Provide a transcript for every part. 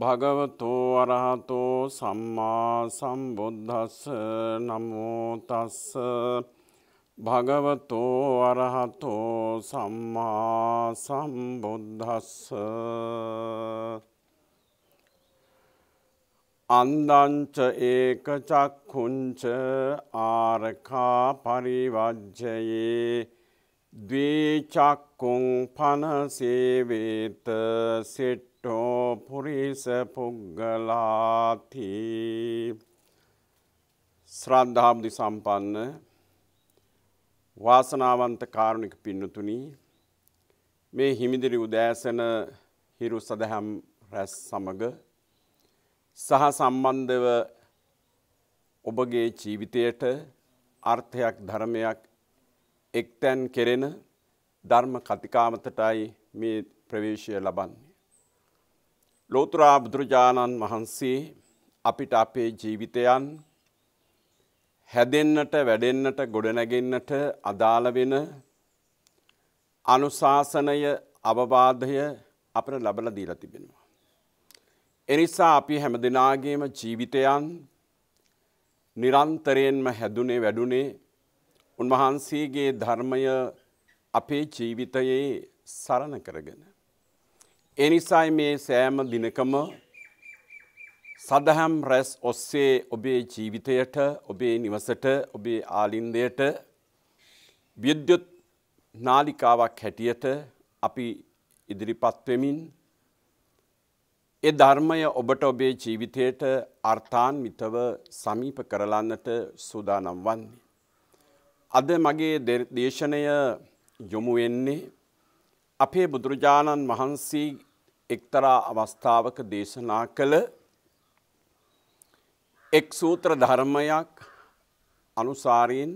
භගවතෝ අරහතෝ සම්මා සම්බුද්ධස්ස නමෝතස්ස භගවතෝ අරහතෝ සම්මා සම්බුද්ධස්ස අන්දංච ඒක චක්කුංච ආරකා පරිවජ්ජයේ ද්වීචක්කුං පනසේවේත සිට්ට පුරිස පුග්ගලාති ශ්‍රද්ධාබුදි සම්පන්න වාසනාවන්ත කාරුණික පින්නතුනි මේ හිමිදිරි උදෑසන හිරු සදහම් රැස් සමග සහ සම්බන්ධව ඔබගේ ජීවිතයට අර්ථයක් ධර්මයක් එක්තැන් කෙරෙන ධර්ම කතිකාමතටයි මේ ප්‍රවේශය ලබන්නේ. ලෝතුරා බුදුරජාණන් වහන්සේ අපිට අපේ ජීවිතයන් හැදෙන්න්නට වැඩෙන්න්නට ගොඩනැගෙන්න්නට අදාළ වෙන අනුශාසනය අවබාධය අපට ලබල දීලා තිබෙනවා. එනිසා අපි හැම දෙනාගේම ජීවිතයන් නිරන්තරයෙන්ම හැදුනේ වැඩුණේ උන්වහන්සේගේ ධර්මය අපේ ජීවිතයේ සරණ කරගෙන. එනිසයි මේ සෑම දිනකම සදහම් රැස් ඔස්සේ ඔබේ ජීවිතයට ඔබේ නිවසට ඔබේ ආලින්දයට විද්‍යුත් නාලිකාවක් හැටියට අපි ඉදිරිපත්වෙමින් ඒ ධර්මය ඔබට ඔබේ ජීවිතයට අර්ථාන්විතව සමීප කරලන්නට සූදානම් වන්නේ. අද මගේ දේශනය යොමු වෙන්නේ අපේ බුදුරජාණන් වහන්සේ එක්තරා අවස්ථාවක දේශනා කළ එක් සූත්‍ර ධර්මයක් අනුසාරීන්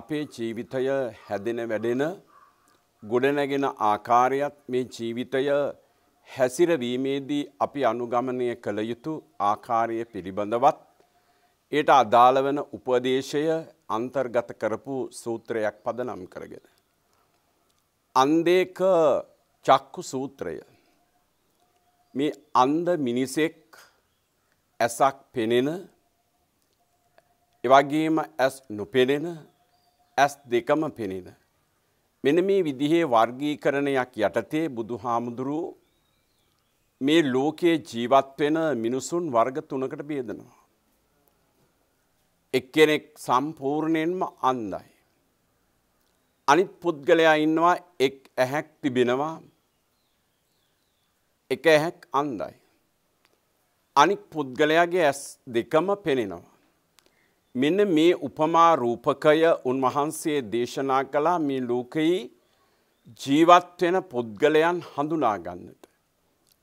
අපේ ජීවිතය හැදෙන වැඩෙන ගොඩනැගෙන ආකාරයක් මේ ජීවිතය හැසිරවීමේදී අපි අනුගමනය කළ යුතු ආකාරය පිළිබඳවත් ඒට අදාළ වන උපදේශය අන්තර්ගත කරපු සූත්‍රයක් පදනම් කරගෙන. අන්දේක චක්කු සූත්‍රය මේ අන්ද මිනිසෙක් ඇසක් පෙනෙන එවගේම ඇස් නොපෙනෙන ඇස් දෙකම පෙනෙන. මෙන මේ විදිහේ වර්ගීකරණයක් යටතේ බුදු හාමුදුරු මේ ලෝකයේ ජීවත්වෙන මිනිසුන් වර්ග තුනකට බේදනවා. එක්කෙනෙක් සම්පූර්ණයෙන්ම අන්දයි. අනිත් පුද්ගලයා ඉන්නවා එක් ඇහැක් තිබෙනවා එක ඇහැක් අන්දයි. අනික් පුද්ගලයාගේ ඇස් දෙකම පෙනෙනවා. මෙන්න මේ උපමා රූපකය උන්වහන්සේ දේශනා කළා මේ ලෝකෙහි ජීවත්වෙන පුද්ගලයන් හඳුනාගන්නට.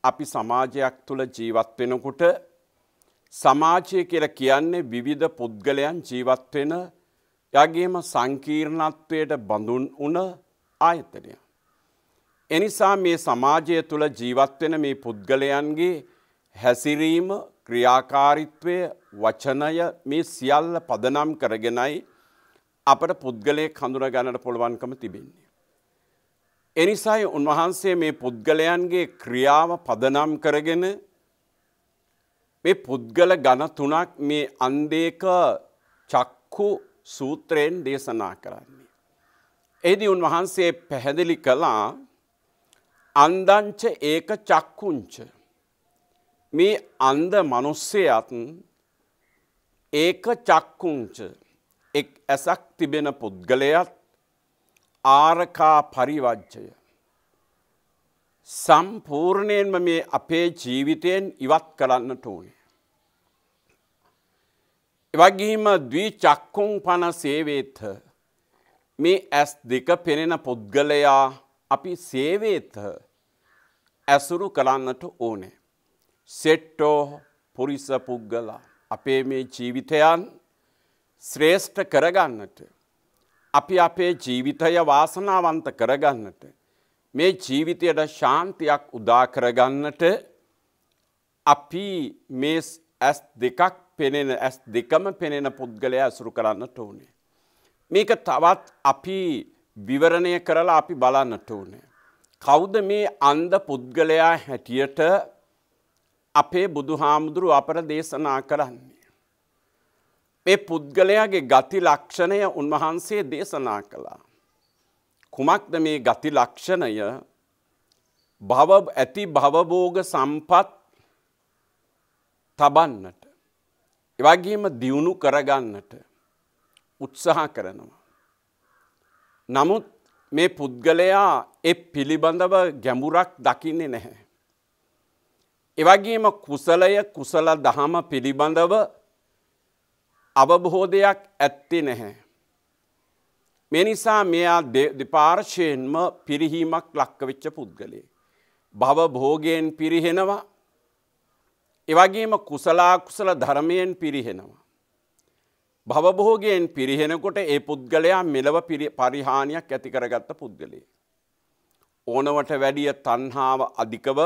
අපි සමාජයක් තුළ ජීවත් වෙනකොට සමාජය කියල කියන්නේ විවිධ පුද්ගලයන් ජීවත්වෙන යගේම සංකීර්ණත්වයට බඳුන් වන ආයතනයක්. එනිසා මේ සමාජය තුළ ජීවත්වෙන මේ පුද්ගලයන්ගේ හැසිරීම ක්‍රියාකාරිත්වය වචනය මේ සියල්ල පදනම් කරගෙනයි අපට පුද්ගලය කඳුර ගණට පොළුවන්කම තිබෙන්නේ. එනිසායි උන්වහන්සේ මේ පුද්ගලයන්ගේ ක්‍රියාව පදනම් කරගෙන මේ පුද්ගල ගණ තුනක් මේ අන්දේක චක්කු සූත්‍රයෙන් දේශනා කරන්නේ. එහිදී උන්වහන්සේ පැහැදිලි කලා අන්දංච ඒක චක්කුංච. මේ අන්ද මනුස්සයත් ඒක චක්කුංච එක් ඇසක් තිබෙන පුද්ගලයත් ආරකා පරිවජ්ජය. සම්පූර්ණයෙන්ම මේ අපේ ජීවිතයෙන් ඉවත් කරන්න ටෝනේ. එවගේම දී චක්කුම් පණ සේවේත්හ මේ ඇස් දෙක පෙනෙන පුද්ගලයා අපි සේවේත්හ ඇසුරු කරන්නට ඕනේ. සෙට්ටෝ පුරිස පුද්ගලා අපේ මේ ජීවිතයන් ශ්‍රේෂ්ඨ කරගන්නට. අපි අපේ ජීවිතය වාසනාවන්ත කරගන්නට. මේ ජීවිතයට ශාන්තියක් උදාකරගන්නට අපි මේ ඇස් දෙකක් පෙනෙන ඇස් දෙකම පෙනෙන පුද්ගලය ඇසුරු කරන්නට ඕනේ. මේක තවත් අපි විවරණය කරලා අපි බලන්නට ඕනේ. කෞද මේ අන්ද පුද්ගලයා හැටියට අපේ බුදු හාමුදුරු අපර දේශනා කරන්නේ. මේ පුද්ගලයාගේ ගති ලක්ෂණය උන්වහන්සේ දේශනා කළා. කුමක්ද මේ ගති ලක්ෂණය භව ඇති භවභෝග සම්පත් තබන්නට. එවගේම දියුණු කරගන්නට උත්සාහ කරනවා. නමුත් මේ පුද්ගලයා එ පිළිබඳව ගැඹුරක් දකින්නේ නැහැ. එවගේම කුසලය කුසල දහම පිළිබඳව අවබොහෝධයක් ඇත්තේ නැහැ. මේ නිසා මෙයා දෙපාර්ශයෙන්ම පිරිහීමක් ලක්කවෙච්ච පුද්ගලේ. භව භෝගයෙන් පිරිහෙනවා එවගේම කුසලා කුසල ධර්මයෙන් පිරිහෙනවා. භවබෝගයෙන් පිරිහෙනකොට ඒ පුද්ගලයා මෙලව පරිහානියක් ඇතිකරගත්ත පුද්ගලේ. ඕනවට වැඩිය තන්හාාව අධිකව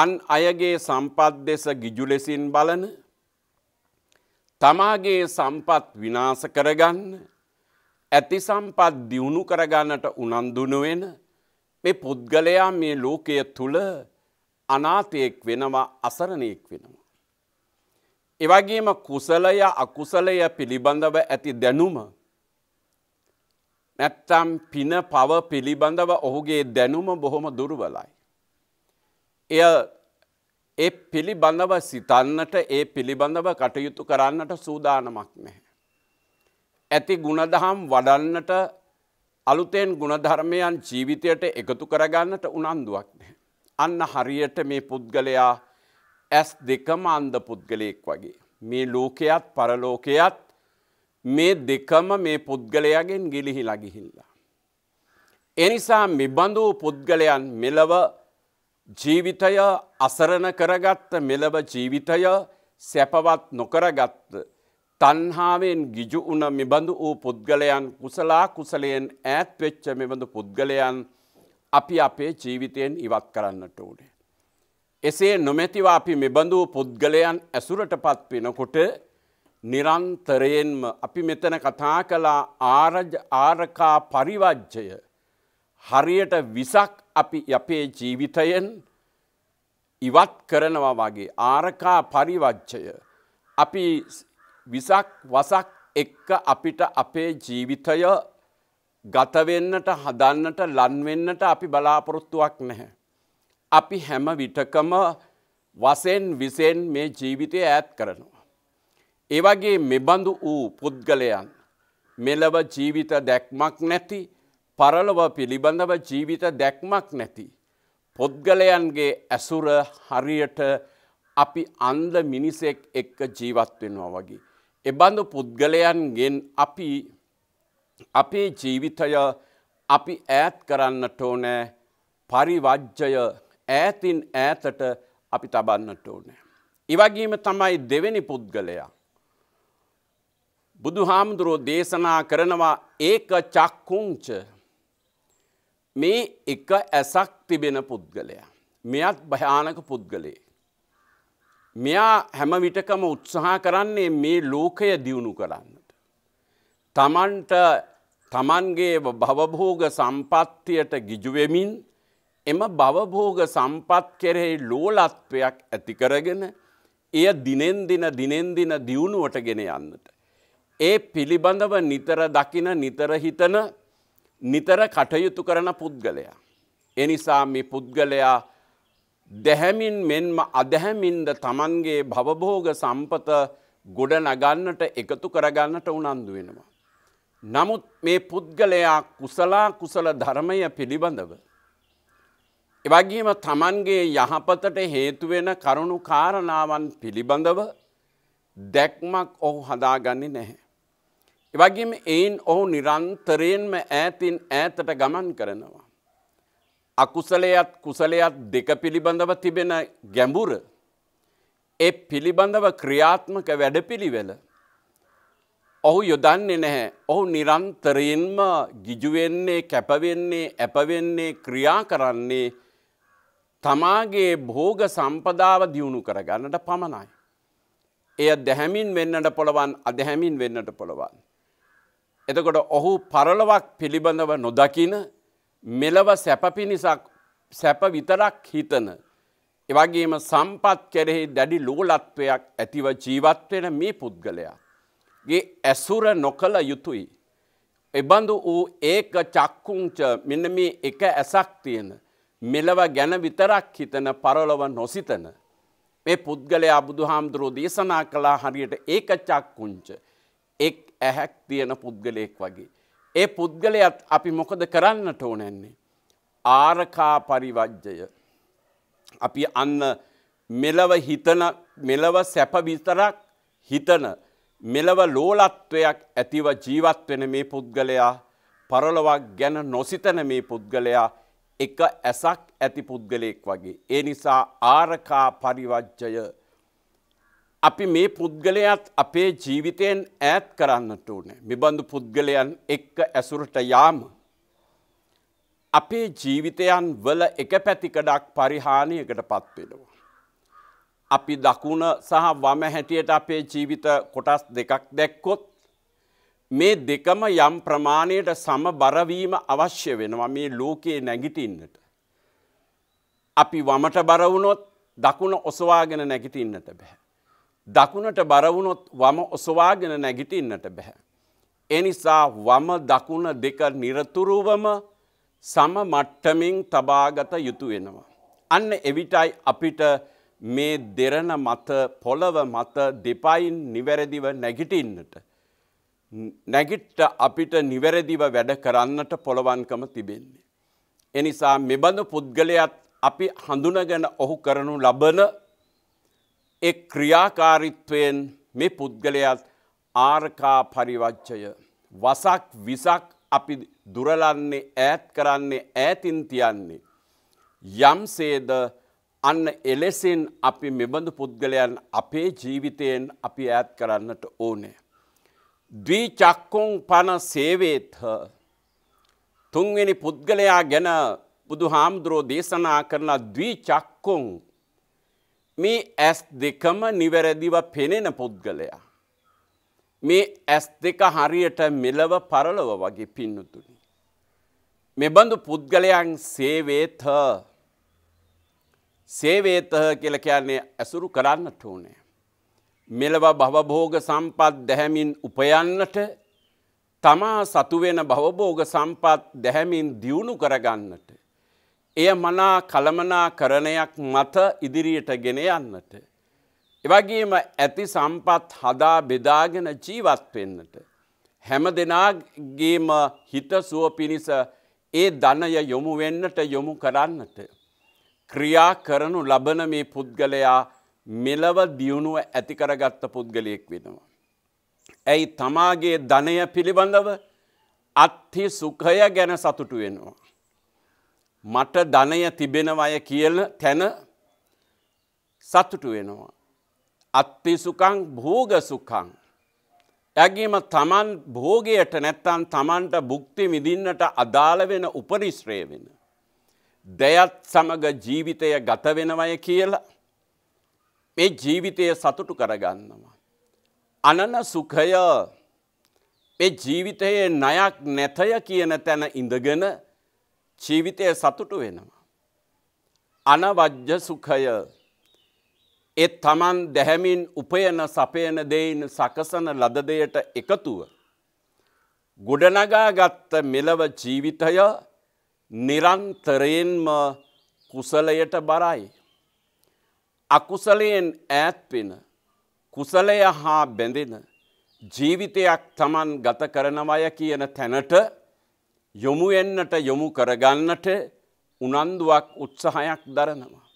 අන් අයගේ සම්පත් දෙස ගිජුලෙසින් බලන තමාගේ සම්පත් විනාස කරගන්න ඇති සම්පත් දියුණු කරගන්නට උනන්දුනුවෙන මේ පුද්ගලයා මේ ලෝකය තුළ අනාතයෙක් වෙනවා අසරණයෙක් වෙනවා. එවගේම කුසලය අකුසලය පිළිබඳව ඇති දැනුම නැත්තම් පින පව පිළිබඳව ඔහුගේ දැනුම බොහොම දුරුවලයි. එය ඒ පිළිබඳව සිතන්නට ඒ පිළිබඳව කටයුතු කරන්නට සූදානමක් නැහැ. ඇති ගුණදහම් වඩන්නට අලුතෙන් ගුණධර්මයන් ජීවිතයට එකතු කරගන්නට උනන්දුවක් නැහැ. අන්න හරියට මේ පුද්ගලයා ඇස් දෙකම අන්ද පුද්ගලයෙක් වගේ. මේ ලෝකයත් පරලෝකයත් මේ දෙකම මේ පුද්ගලයගෙන් ගිලිහි ලගිහිල්ලා. එනිසා මෙබඳු පුද්ගලයන් මෙලව ජීවිතය අසරණ කරගත්ත මෙලව ජීවිතය සැපවත් නොකරගත්ත තන්හාාවෙන් ගිජු වුණ මෙබඳු වූ පුද්ගලයන් කුසලා කුසලයෙන් ඈත්වෙච්ච මෙබඳු පුද්ගලයන් අපි අපේ ජීවිතයෙන් ඉවත් කරන්නට ඕනේ. එසේ නොමැතිව අපි මෙබඳු පුද්ගලයන් ඇසුරට පත්වෙනකොට නිරන්තරයෙන්ම අපි මෙතන කතා කලා ආරජ ආරකා පරිවජ්ජය හරියට විසක් අපි අපේ ජීවිතයෙන් ඉවත් කරනවා වගේ ආරකා පරිවච්චය අපි විසක් වසක් එක්ක අපිට අපේ ජීවිතය ගතවෙන්නට හදන්නට ලන්වෙන්නට අපි බලාපොරොත්තුවක් නැහැ. අපි හැම විටකම වසෙන් විසෙන් මේ ජීවිතය ඈත් කරනවා. ඒවගේ මෙබඳු වූ පුද්ගලයන් මෙලව ජීවිත දැක්මක් නැති පරලොව පිළිබඳව ජීවිත දැක්මක් නැති. පුද්ගලයන්ගේ ඇසුර හරියට අපි අන්ද මිනිසෙක් එක්ක ජීවත්වෙනවා වගේ. එබඳු පුද්ගලයන්ගෙන් අපි අපේ ජීවිතය අපි ඈත් කරන්නට ඕනෑ පරිවජ්ජය ඈතින් ඈතට අපි තබන්නට ඕනෑ. ඉවගේම තමයි දෙවෙනි පුද්ගලයා. බුදු හාමුදුරෝ දේශනා කරනවා ඒක චක්කුංච මේ එක ඇසක් තිබෙන පුද්ගලයා. මෙයත් භයානක පුද්ගලේ. මෙයා හැම විටකම උත්සාහ කරන්නේ මේ ලෝකය දියුණු කරන්නට. තමන්ට තමන්ගේ භවභෝග සම්පත්තියට ගිජුවමින් එම බවභෝග සම්පත් කෙරෙහි ලෝලත්වයක් ඇතිකරගෙන එය දිනෙන්දින දිනෙන්දින දියුණුවට ගෙන යන්නට. ඒ පිළිබඳව නිතර දකින නිතරහිතන නිතර කටයුතු කරන පුද්ගලයා. එනිසා මේ පුද්ගලයා දැහැමින් මෙන්ම අදැහැමින්ද තමන්ගේ භවභෝග සම්පත ගොඩ නගන්නට එකතු කරගන්නට උනන්දු වෙනවා. නමුත් මේ පුද්ගලයා කුසලා කුසල ධර්මය පිළිබඳව. එවගේම තමන්ගේ යහපතට හේතුවෙන කරුණු කාරණාවන් පිළිබඳව දැක්මක් ඔහු හදාගන්නේ නැහැ. එවගේම එයින් ඔහු නිරන්තරයෙන්ම ඈතින් ඈතට ගමන් කරනවා. අකුසලයත් කුසලයත් දෙක පිළිබඳව තිබෙන ගැඹුර ඒ පිළිබඳව ක්‍රියාත්මක වැඩපිළිවෙල. ඔහු යොදන්නේ නැහැ ඔහු නිරන්තරයෙන්ම ගිජුවෙන්නේ කැපවෙන්නේ ඇපවෙන්නේ ක්‍රියා කරන්නේ තමාගේ භෝග සම්පදාව දියුණු කරගන්නට පමණයි. එය දැහැමින් වෙන්නට පොළවන් අදැහැමින් වෙන්නට පොළවන්. එතකොට ඔහු පරලවක් පිළිබඳව නොදකින මෙලව සැපපිනිසක් සැප විතරක් හිතන. එවගේම සම්පත් කෙරෙහි දැඩි ලෝලත්වයක් ඇතිව ජීවත්වෙන මේ පුද්ගලයා. ගේ ඇසුර නොකළ යුතුයි. එබඳු වූ ඒක චක්කුංච මෙන්න මේ එක ඇසක් තියෙන. මෙලව ගැන විතරක් හිතන පරලොව නොසිතන. මේ පුද්ගලයා බුදු හාමුදුරෝ දේශනා කලා හරියට ඒක චක්කුංච එක් ඇහැක් තියෙන පුද්ගලයෙක් වගේ. ඒ පුද්ගලයත් අපි මොකද කරන්නට ඕනැන්නේ. ආරකා පරිවජ්ජය. අපි අන්න මෙලව හිතන මෙලව සැප විතරක් හිතන මෙලව ලෝලත්වයක් ඇතිව ජීවත් වෙන මේ පුද්ගලයා පරලොවක් ගැන නොසිතන මේ පුද්ගලයා එක ඇසක් ඇති පුද්ගලයෙක් වගේ. ඒ නිසා ආරකා පරිවජ්ජය අපි මේ පුද්ගලයත් අපේ ජීවිතයෙන් ඈත් කරන්නට ඕනෑ. මෙබඳු පුද්ගලයන් එක්ක ඇසුරට යාම. අපේ ජීවිතයන් වල එක පැතිකඩක් පරිහානියකට පත්වෙනවා. අපි දකුණ සහ වම හැටියට අපේ ජීවිත කොටස් දෙකක් දැක්කොත් මේ දෙකම යම් ප්‍රමාණයට සම බරවීම අවශ්‍ය වෙනවා මේ ලෝකයේ නැගිටින්නට. අපි වමට බරවුණොත් දකුණ ඔසවාගෙන නැගිටින්නට බැහැ. දකුණට බරවුණොත් වම ඔසවාගෙන නැගිටින්නට බැහැ. එනිසා වම දකුණ දෙක නිරතුරුවම සම මට්ටමින් තබාගත යුතු වෙනවා. අන්න එවිටයි අපිට මේ දෙරණ මත පොළව මත දෙපයින් නිවැරදිව නැගිටින්නට. නැගිට්ට අපිට නිවැරදිව වැඩ කරන්නට පොළවන්කම තිබෙන්නේ. එනිසා මෙබඳ පුද්ගලයත් අපි හඳුනගැන ඔහු කරනු ලබන එක් ක්‍රියාකාරිත්වයෙන් මේ පුද්ගලයත් ආර්කා පරිවච්චය. වසක් විසක් අපි දුරලන්නේ ඈත් කරන්නේ ඈතින් තියන්නේ. යම්සේද අන්න එලෙසින් අපි මෙබඳු පුද්ගලයන් අපේ ජීවිතයෙන් අපි ඈත් කරන්නට ඕනේ. ද්වීචක්කුන් පණ සේවේත්හ තුන්වෙනි පුද්ගලයා ගැන බුදු හාමුදුරෝ දේශනා කරලා ද්වීචක්කුන් මේ ඇස් දෙකම නිවැරදිව පෙනෙන පුද්ගලයා. මේ ඇස් දෙක හරියට මෙලව පරලව වගේ පින්නතුනි. මෙබඳු පුද්ගලයන් සේවේත සේවේත කියල කියන්නේ ඇසුරු කරන්නට ඕනේ. මෙලව භවභෝග සම්පත් දැහැමින් උපයන්නට තමා සතුවෙන භවභෝග සම්පත් දැහැමින් දියුණු කරගන්නට. එය මනා කළමනා කරණයක් මත ඉදිරියට ගෙන යන්නට. එවගේම ඇති සම්පත් හදා බෙදාගෙන ජීවත් වෙන්නට. හැම දෙනාගේම හිත සුව පිණිස ඒ ධනය යොමු වෙන්නට යොමු කරන්නට. ක්‍රියා කරනු ලබන මේ පුද්ගලයා මෙලව දියුණුව ඇතිකරගත්ත පුද්ගලයෙක් වෙනවා. ඇයි තමාගේ ධනය පිළිබඳව අත්හි සුකය ගැන සතුටු වෙනවා. මට ධනය තිබෙනවය කියල තැන සතුටු වෙනවා. අත්තිසුකං භෝග සුකං. ඇගේම තමන් භෝගයට නැත්තන් තමන්ට බුක්ති විදින්නට අදාළ වෙන උපරිශ්‍රය වෙන. දෙයත් සමග ජීවිතය ගත වෙනවය කියලා මේ ජීවිතය සතුටු කරගන්නවා. අනන සුඛය මේ ජීවිතයේ නයක් නැතය කියන තැන ඉඳගෙන ජීවිතය සතුටු වෙනවා. අනවජ්‍ය සුඛය ඒ තමන් දැහැමින් උපයන සපයන දෙයින් සකසන ලදදයට එකතුව. ගොඩනගාගත්ත මෙලව ජීවිතය නිරන්තරයෙන්ම කුසලයට බරයි. අකුසලයෙන් ඈත්පෙන කුසලය හා බැඳෙන ජීවිතයක් තමන් ගත කරනවය කියන තැනට යොමු එන්නට යොමු කරගන්නට උනන්දුවක් උත්සාහයක් දරනවා.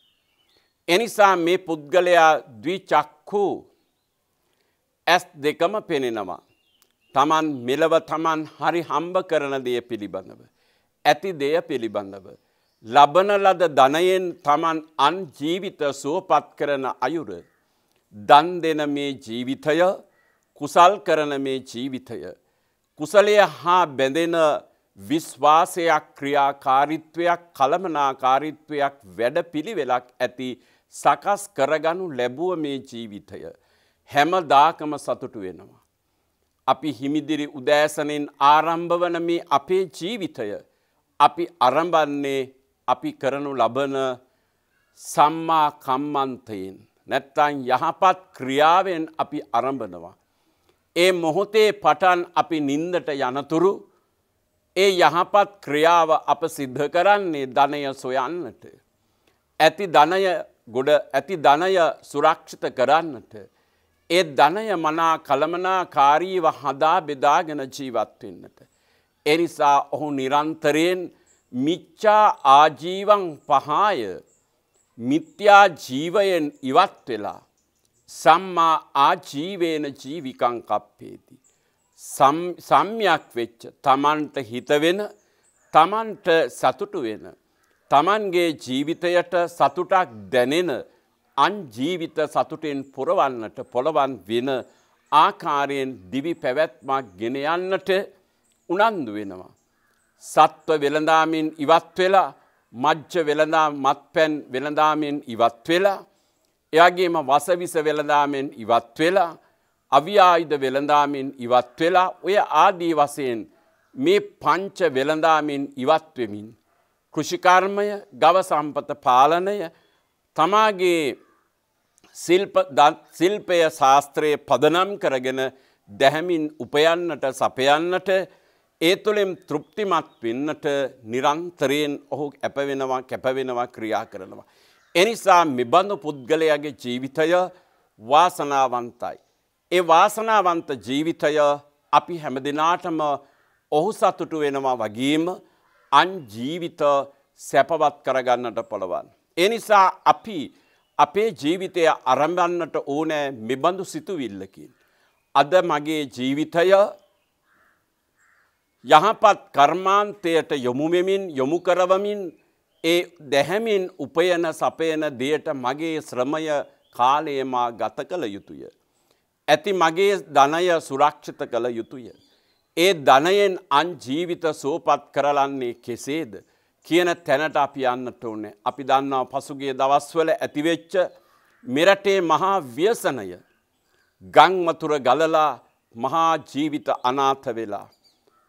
එනිසා මේ පුද්ගලයා දවිචක්කූ ඇස් දෙකම පෙනෙනවා. තමන් මෙලව තමන් හරි හම්බ කරන දෙය පිළිබඳව. ඇති දෙය පිළිබඳව. ලබන ලද ධනයෙන් තමන් අන් ජීවිත සුවපත් කරන අයුර දන් දෙන මේ ජීවිතය කුසල් කරන මේ ජීවිතය. කුසලය හා බැඳෙන විශ්වාසයක් ක්‍රියාකාරිත්වයක් කළමනාකාරිත්වයක් වැඩ පිළිවෙලක් ඇති සකස් කරගනු ලැබුව මේ ජීවිතය. හැම දාකම සතුටු වෙනවා. අපි හිමිදිරි උදෑසනෙන් ආරම්භ වන මේ අපේ ජීවිතය අපි අරඹන්නේ අපි කරනු ලබන සම්මා කම්මන්තයෙන් නැත්තන් යහපත් ක්‍රියාවෙන් අපි අරඹනවා. ඒ මොහොතේ පටන් අපි නින්දට යනතුරු ඒ යහපත් ක්‍රියාව අප සිද්ධ කරන්නේ ධනය සොයන්නට. ඇති ධනය ගොඩ ඇති ධනය සුරක්ෂිත කරන්නට. ඒ ධනය මනා කළමනා කාරීව හදා බෙදාගෙන ජීවත්වන්නට. එනිසා ඔහු නිරන්තරයෙන් මිච්චා ආජීවන් පහාය මිත්‍යා ජීවයෙන් ඉවත් වෙලා සම්මා ආජීවේන ජීවිකං කප්පේති. සම්යක් වෙච්ච තමන්ට හිතවෙන තමන්ට සතුටු වෙන. තමන්ගේ ජීවිතයට සතුටක් දැනෙන අන්ජීවිත සතුටෙන් පුරවන්නට පොළවන් වෙන ආකාරයෙන් දිවි පැවැත්මක් ගෙනයන්නට උනන්දු වෙනවා. සත්ව වෙළඳාමින් ඉවත් වෙලා මජ්්‍ය වෙළඳා මත්පැන් වෙළඳාමෙන් ඉවත් වෙලා එයගේම වසවිස වෙළඳාමෙන් ඉවත් වෙලා අවිආයිද වෙළඳාමෙන් ඉවත් වෙලා ඔය ආදී වසයෙන් මේ පංච වෙළඳාමෙන් ඉවත්වෙමින්. කෘෂිකර්මය ගව සම්පත පාලනය තමාගේ සිල්පය ශාස්ත්‍රයේ පදනම් කරගෙන දැහැමින් උපයන්නට සපයන්නට ඒ තුළින් තෘප්තිමත් වෙන්නට නිරන්තරයෙන් ඔහු ඇපවෙනවා කැපවෙනවා ක්‍රියා කරනවා. එනිසා මෙබඳු පුද්ගලයාගේ ජීවිතය වාසනාවන්තයි. ඒ වාසනාවන්ත ජීවිතය අපි හැම දෙනාටම ඔහු සතුටු වෙනවා වගේම අන් ජීවිත සැපවත් කරගන්නට පොළවන්. එනිසා අපි අපේ ජීවිතය අරඹන්නට ඕනෑ මෙබඳු සිතුවිල්ලකින්. අද මගේ ජීවිතය යහපත් කර්මාන්තයට යොමුවෙමින් යොමු කරවමින් ඒ දැහැමින් උපයන සපයන දෙයට මගේ ශ්‍රමය කාලයමා ගත කළ යුතුය. ඇති මගේ ධනය සුරක්ෂිත කළ යුතුය. ඒ ධනයෙන් අන් ජීවිත සෝපත් කරලන්නේ කෙසේද කියන තැනට අපි යන්නට ඕනේ. අපි දන්නා පසුගේ දවස්වල ඇතිවෙච්ච මෙරටේ මහා ව්‍යසනය ගංවතුර ගලලා මහා ජීවිත අනාථ වෙලා.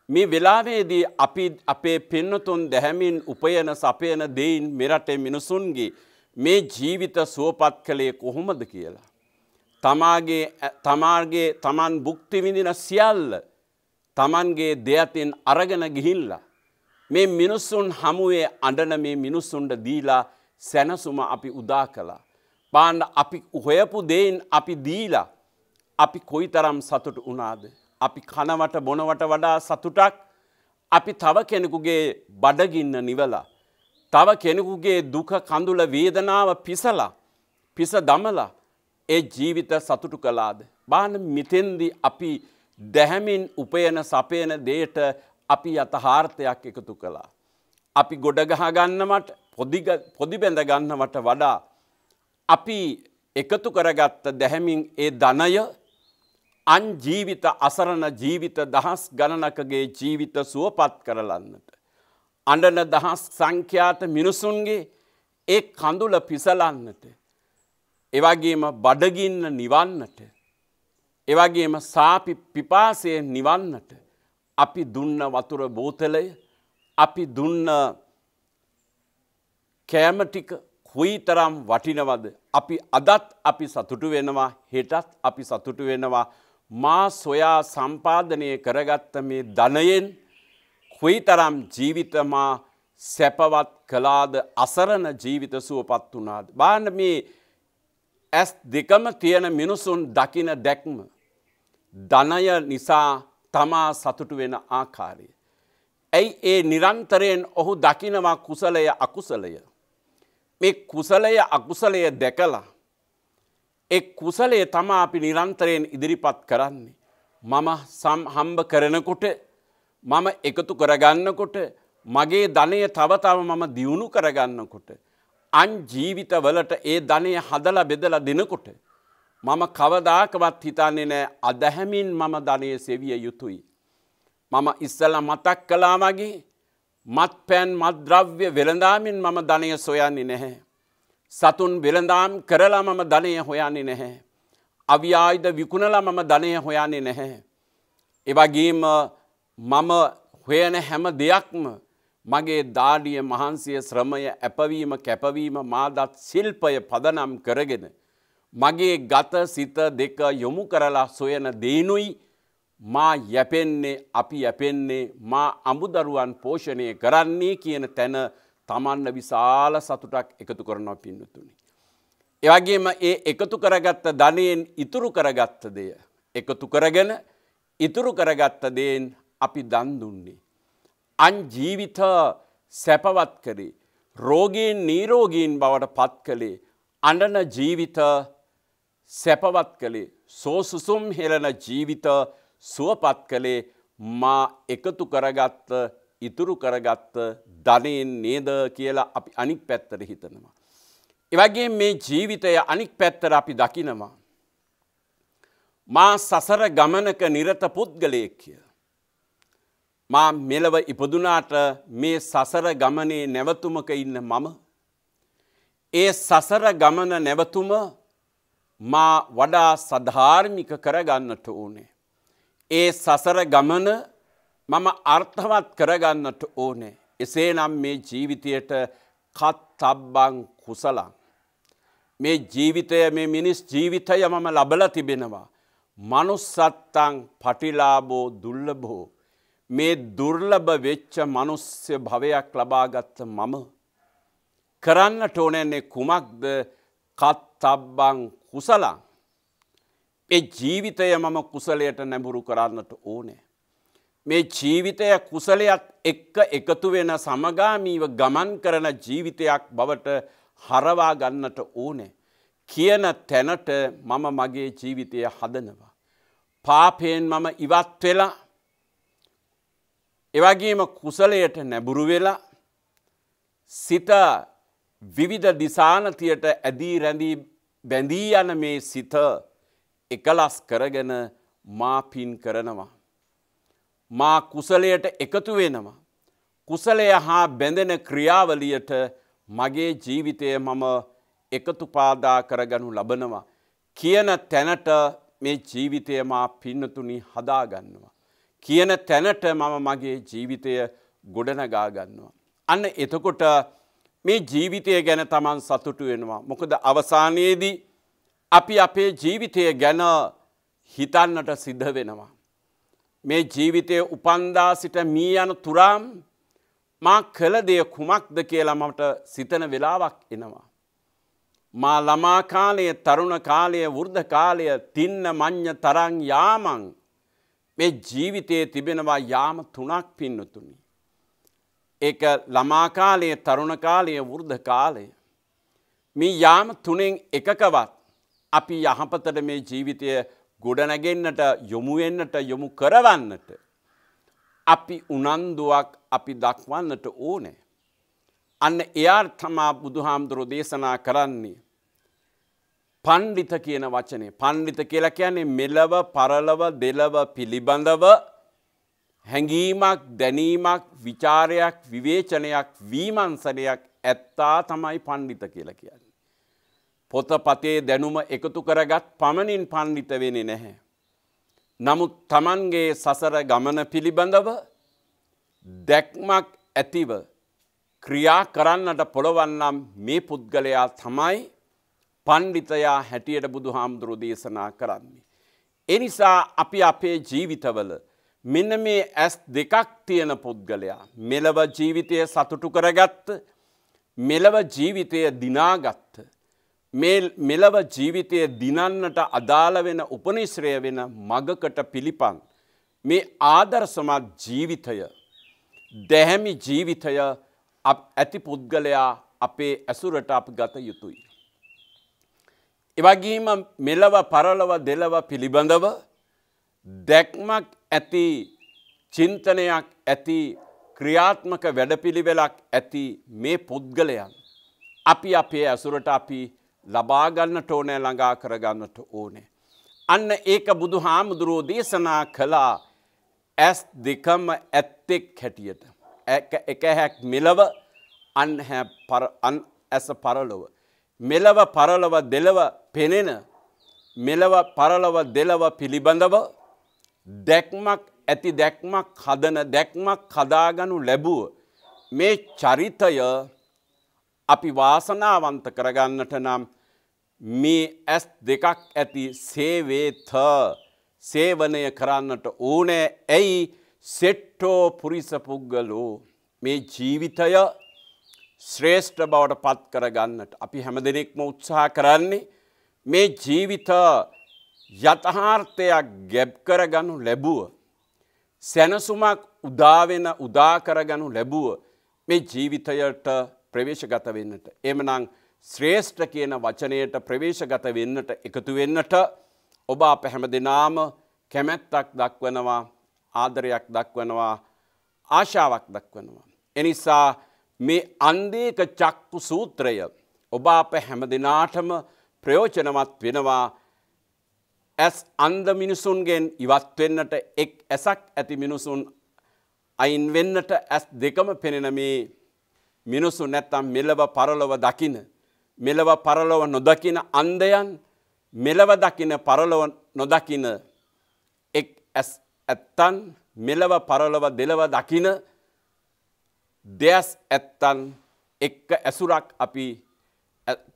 මේ වෙලාවේදී අපි අපේ පෙන්නතුන් දැහැමින් උපයන සපයන දෙයින් මෙරටේ මිනිසුන්ගේ මේ ජීවිත සුවපත් කළේ කොහොමද කියලා. තමාගේ තමාර්ගේ තමන් බුක්තිවිඳින සියල්ල තමන්ගේ දෙයතින් අරගෙන ගිහිල්ලා. මේ මිනිස්සුන් හමුවේ අඩන මේ මිනිස්සුන්ට දීලා සැනසුම අපි උදා කලා. පාණ්ඩ අපි හොයපු දෙයින් අපි දීලා අපි කොයි තරම් සතුට වනාාද. අපි කනවට බොනවට වඩා සතුටක් අපි තව කෙනෙකුගේ බඩගින්න නිවලා. තව කෙනෙකුගේ දුක කඳුල වේදනාව පිසලා පිස දමලා ඒ ජීවිත සතුටු කලාද. බාන මිතෙන්දි අපි දැහැමින් උපයන සපයන දේට අපි යථහාර්ථයක් එකතු කළා. අපි ගොඩගහගන්නමට පොදිබැඳ ගන්නවට වඩා. අපි එකතු කරගත්ත දැහැමින් ඒ ධනය අන්ජීවිත අසරණ ජීවිත දහස් ගණනකගේ ජීවිත සුවපත් කරලන්නට. අඩන දහස් සංඛ්‍යාත මිනිසුන්ගේ ඒ කඳුල පිසලන්නට. එවගේම බඩගින්න නිවන්නට. එවගේම සාපි පිපාසය නිවන්නට. අපි දුන්න වතුර බෝතලය අපි දුන්න කෑමටික කුයිතරම් වටිනවද. අපි අදත් අපි සතුටු වෙනවා හෙටත් අපි සතුටු වෙනවා මා සොයා සම්පාධනය කරගත්ත මේ ධනයෙන් කොයිතරම් ජීවිතමා සැපවත් කලාද අසරණ ජීවිත සුවපත් වනාද. බාන මේ ඇස් දෙකම තියෙන මිනිසුන් දකින දැක්ම. ධනය නිසා තමා සතුටු වෙන ආකාරය. ඇයි ඒ නිරන්තරයෙන් ඔහු දකිනවා කුසලය අකුසලය. මේ කුසලය අකුසලය දැකලා එක් කුසලේ තම අපි නිරන්තරයෙන් ඉදිරිපත් කරන්නේ. මම සම් හම්බ කරනකොට මම එකතු කරගන්නකොට මගේ ධනය තවතාව මම දියුණු කරගන්නකොට. අන් ජීවිතවලට ඒ ධනය හදල බෙදල දෙනකොට. මම කවදාකවත් හිතන්නේ නෑ අදැහැමින් මම ධනය සෙවිය යුතුයි. මම ඉස්සල මතක් කලා වගේ මත් පැන් මද්‍රව්‍ය වෙළඳාමින් මම ධනය සොයන්නේ නැහැ. සතුන් වෙළඳාම් කරලා මම ධනය හොයන්නේ නැහැ. අව්‍යායිද විකුණලා මම ධනය හොයන්නේ නැහැ. එවගේම මම හොයන හැම දෙයක්ම මගේ දාඩිය මහන්සිය ශ්‍රමය ඇපවීම කැපවීම මාදත් ශිල්පය පදනම් කරගෙන. මගේ ගත සිත දෙක යොමු කරලා සොයන දේනුයි මා යැපෙන්නේ අපි යැපෙන්නේ මා අමුදරුවන් පෝෂණය කරන්නේ කියන තැන තමන්ට විශාල සතුටක් එකතු කරනවා පින්නතුනි. එවගේම ඒ එකතු කරගත්ත ධනයෙන් ඉතුරු කරගත්ත දෙය. එකතු කරගෙන ඉතුරු කරගත්ත දෙයෙන් අපි දන්දුන්නේ. අන් ජීවිත සැපවත් කරේ. රෝගීන් නීරෝගීන් බවට පත් කළේ. අඩන ජීවිත සැපවත් කළේ. සෝසුසුම් හෙලන ජීවිත සුවපත් කළේ මා එකතු කරගත්ත ඉතුරු කරගත්ත ධනයෙන් නේද කියලා අපි අනික් පැත්තර හිතනවා. එවගේ මේ ජීවිතය අනික් පැත්තර අපි දකිනවා. මා සසර ගමනක නිරත පුද්ගලයෙක් කිය. මා මෙලව ඉපදුනාට මේ සසර ගමනේ නැවතුමක ඉන්න මම. ඒ සසර ගමන නැවතුම මා වඩා සධාර්මික කරගන්නට ඕනේ. ඒ සසර ගමන මම අර්ථවත් කරගන්නට ඕනේ. එසේ නම් මේ ජීවිතයට කත් තබ්බං කුසලං. මේ ජීවිතය මේ මිනිස් ජීවිතය මම ලබල තිබෙනවා. මනුස්සත්තං පටිලාබෝ දුල්ලබෝ. මේ දුර්ලභ වෙච්ච මනුස්්‍ය භවයක් ලබාගත්ත මම. කරන්නට ඕනැන්නේ කුමක්ද කත්තබ්බං කුසලං. ඒ ජීවිතය මම කුසලයට නැඹුරු කරන්නට ඕනේ. මේ ජීවිතය කුසලයක් එක්ක එකතු වෙන සමගාමීව ගමන් කරන ජීවිතයක් බවට හරවා ගන්නට ඕනේ. කියන තැනට මම මගේ ජීවිතය හදනවා. පාපයෙන් මම ඉවත් වෙලා එවගේම කුසලයට නැබුරු වෙලා සිත විවිධ දිසානතියට ඇදී රැඳී බැඳී යන මේ සිත එකලස් කරගෙන මාපින් කරනවා. මා කුසලයට එකතු වෙනවා. කුසලය හා බැඳෙන ක්‍රියාවලියට මගේ ජීවිතය මම එකතුපාදා කරගනු ලබනවා. කියන තැනට මේ ජීවිතය මා පින්නතුනි හදාගන්නවා. කියන තැනට මම මගේ ජීවිතය ගොඩනගාගන්නවා. අන්න එතකොට මේ ජීවිතය ගැන තමන් සතුටු වෙනවා. මොකද අවසානයේදී අපි අපේ ජීවිතය ගැන හිතන්නට සිද්ධ වෙනවා. මේ ජීවිතය උපන්දා සිට මී යන තුරාම් මා කළදය කුමක්ද කියලා මට සිතන වෙලාවක් එනවා. මා ළමා කාලයේ තරුණ කාලය වෘර්ධ කාලය තින්න මං්්‍ය තරං යාමං මේ ජීවිතයේ තිබෙනවා යාම තුනක් පින්නතුනි. ඒක ළමාකාලයේ තරුණ කාලය වෘර්ධ කාලය. මේ යාම තුනෙන් එකකවත් අපි යහපතට මේ ජීවිතය ගොඩනැගෙන්න්නට යොමුවෙන්නට යොමු කරවන්නට. අපි උනන්දුවක් අපි දක්වන්නට ඕනෑ. අන්න එයාර් තමා බුදුහාමුදුරො දේශනා කරන්නේ. පණ්ඩිත කියන වචනේ පණ්ඩිත කියලා කියන්නේ මෙලව පරලව දෙලව පිළිබඳව හැඟීමක් දැනීමක් විචාරයක් විවේචනයක් වීමන්සනයක් ඇත්තා තමයි පණ්ඩිත කියලා කියන්නේ. පොතපතේ දැනුම එකතු කරගත් පමණින් පණ්ඩිත වෙනි නැහැ. නමුත් තමන්ගේ සසර ගමන පිළිබඳව දැක්මක් ඇතිව ක්‍රියා කරන්නට පොළොවන්නම් මේ පුද්ගලයා තමයි පණ්ඩිතයා හැටියට බුදු හාමුදුරු දේශනා කරන්නේ. එනිසා අපි අපේ ජීවිතවල මෙන්න මේ ඇස් දෙකක් තියෙන පුද්ගලයා. මෙලව ජීවිතය සතුටු කරගත්ත මෙලව ජීවිතය දිනාගත්ත. මෙලව ජීවිතය දිනන්නට අදාළ වෙන උපනිශ්‍රය වෙන මගකට පිළිපන්. මේ ආදර්සමත් ජීවිතය. දැහැමි ජීවිතය ඇති පුද්ගලයා අපේ ඇසුරට අප ගත යුතුයි. එවගේම මෙලව පරලව දෙලව පිළිබඳව දැක්මක් ඇති චින්තනයක් ඇති ක්‍රියාත්මක වැඩපිළිවෙලක් ඇති මේ පුද්ගලයන්. අපි අපේ ඇසුරට අපි ලබාගන්නට ඕනෑ ළඟා කරගන්නට ඕනේ. අන්න ඒක බුදු හාමුදුරුවෝ දේශනා කළා ඇස් දෙකම ඇත්තෙක් හැටියට. එකහැක් මෙලව අන් ඇස පරලොව. මෙලව පරලව දෙලව පෙනෙන මෙලව පරලව දෙලව පිළිබඳව දැක්මක් ඇති දැක්මක් හදන දැක්මක් හදාගනු ලැබුව. මේ චරිතය අපි වාසනාවන්ත කරගන්නට නම් මේ ඇස් දෙකක් ඇති සේවේත්හ සේවනය කරන්නට ඕනෑ ඇයි සෙට්ටෝ පුරිස පුද්ගලෝ මේ ජීවිතය ශ්‍රේෂ්ඨ බවට පත් කරගන්නට අපි හැම දෙනෙක්ම උත්සාහ කරන්නේ මේ ජීවිත යථහාර්ථයක් ගැබ් කරගනු ලැබුව. සැනසුමක් උදාවෙන උදාකරගනු ලැබුව මේ ජීවිතයට ප්‍රවේශගත වෙන්නට. එමනං ශ්‍රේෂ්ඨ කියන වචනයට ප්‍රවේශගත වෙන්නට එකතු වෙන්නට ඔබ අප හැම දෙනාම කැමැත්තක් දක්වනවා ආදරයක් දක්වනවා ආශාවක් දක්වනවා. එනිසා මේ අන්දේක චක්කු සූත්‍රය ඔබ අප හැම දෙනාටම ප්‍රයෝජනවත් වෙනවා ඇස් අන්ද මිනිසුන්ගෙන් ඉවත්වෙන්නට එක් ඇසක් ඇති මිනිසුන් අයින් වෙන්නට ඇස් දෙකම පෙනෙන මේ මිනිසු නැත්තම් මෙලව පරලොව දකින. මෙලව පරලොව නොදකින අන්දයන් මෙලව දකින පරලොව නොදකින එක් ඇස් ඇත්තන් මෙලව පරලොව දෙලව දකින දෙස් ඇත්තන් එක්ක ඇසුරක් අපි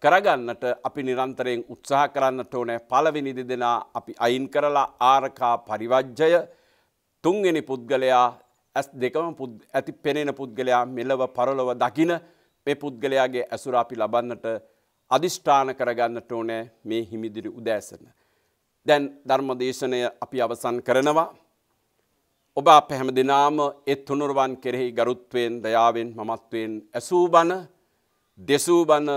කරගන්නට අපි නිරන්තරයෙන් උත්සාහ කරන්නට ඕනෑ පලවිනිදි දෙනා අපි අයින් කරලා ආරකා පරිවජ්ජය තුන්ගෙන පුද්ගලයා ඇස් දෙකම ඇති පෙනෙන පුද්ගලයා මෙලව පරලොව දකින පෙ පුද්ගලයාගේ ඇසුර අපි ලබන්නට අධිෂ්ඨාන කරගන්නට ඕනෑ මේ හිමිදිරි උදෑසන. දැන් ධර්මදේශනය අපි අවසන් කරනවා. ඔබ අප හැම දෙනාම එත් තුනුරුවන් කෙරෙහි ගරුත්වයෙන් දයාවෙන් මමත්වයෙන් ඇසූ බණ දෙසූ බණ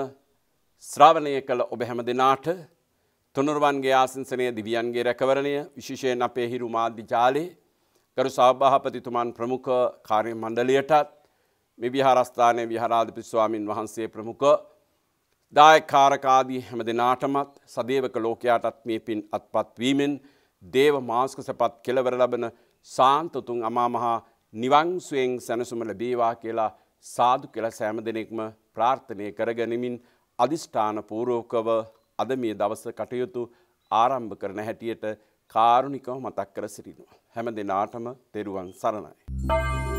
ශ්‍රාවණය කළ ඔබ හැම දෙනාට තුනුරුවන්ගේ ආසංසනය දිවියන්ගේ රැකවරණය විශෂයෙන් අපේ හිරු මාධ්‍ය ජාලයේ ගරු සභාපතිතුමන් ප්‍රමුඛ කාරය මණ්ඩලියටත් මෙ විහාරස්ථානය විහාරාධිපිස්වාමින් වහන්සේ ප්‍රමුඛ දායකාරකාදී හැම දෙනාටමත් සදේවක ලෝකයාටත් මේ පින් අත්පත්වීමෙන් දේව මාස්ක සපත් කෙලවර ලබන සාන්තතුන් අමාමහා නිවංසුවෙන් සැනසුම ලැබේවා කියලා සාදු කෙල සෑම දෙනෙක්ම ප්‍රාර්ථනය කරගනිමින් අධිෂ්ඨාන පූරෝකව අද මේ දවස කටයුතු ආරම්භ කරන හැටියට කාරුණිකව මතක් කර සිටිනවා. හැම දෙනාටම තෙරුවන් සරණයි.